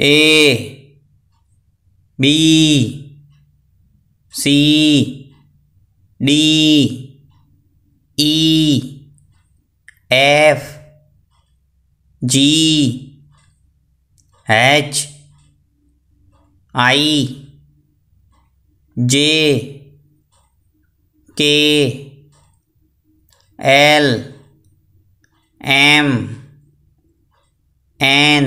A B C D E F G H I J K L M N